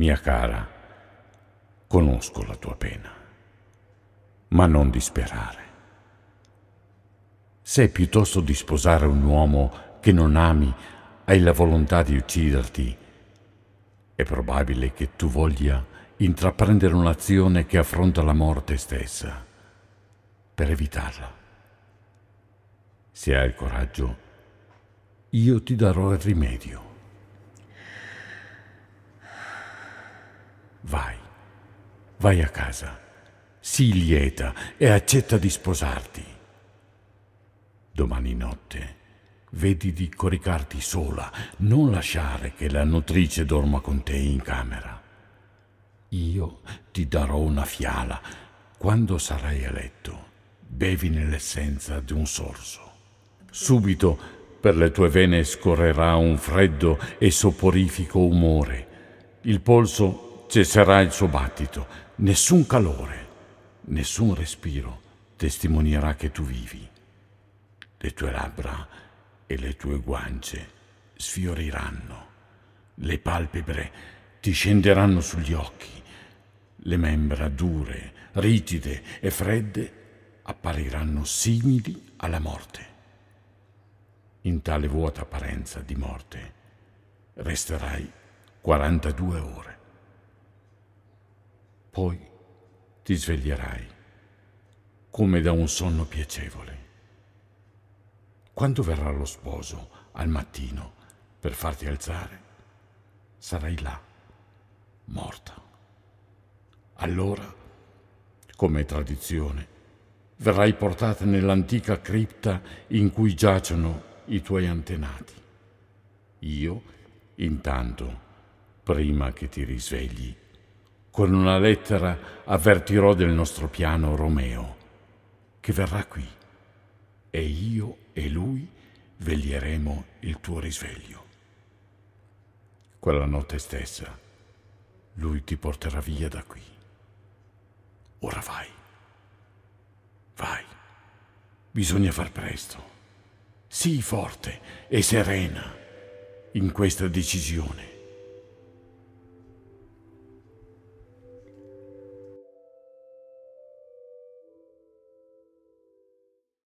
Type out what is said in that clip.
Mia cara, conosco la tua pena, ma non disperare. Se piuttosto di sposare un uomo che non ami hai la volontà di ucciderti, è probabile che tu voglia intraprendere un'azione che affronta la morte stessa per evitarla. Se hai il coraggio, io ti darò il rimedio. vai a casa, sii lieta e accetta di sposarti. Domani notte vedi di coricarti sola, non lasciare che la nutrice dorma con te in camera. Io ti darò una fiala. Quando sarai a letto, bevi nell'essenza di un sorso. Subito per le tue vene scorrerà un freddo e soporifico umore. Il polso cesserà il suo battito, nessun calore, nessun respiro testimonierà che tu vivi. Le tue labbra e le tue guance sfioriranno, le palpebre ti scenderanno sugli occhi, le membra dure, rigide e fredde appariranno simili alla morte. In tale vuota apparenza di morte resterai 42 ore. Poi ti sveglierai, come da un sonno piacevole. Quando verrà lo sposo al mattino per farti alzare, sarai là, morta. Allora, come tradizione, verrai portata nell'antica cripta in cui giacciono i tuoi antenati. Io, intanto, prima che ti risvegli, con una lettera avvertirò del nostro piano Romeo, che verrà qui, e io e lui veglieremo il tuo risveglio. Quella notte stessa, lui ti porterà via da qui. Ora vai. Vai. Bisogna far presto. Sii forte e serena in questa decisione.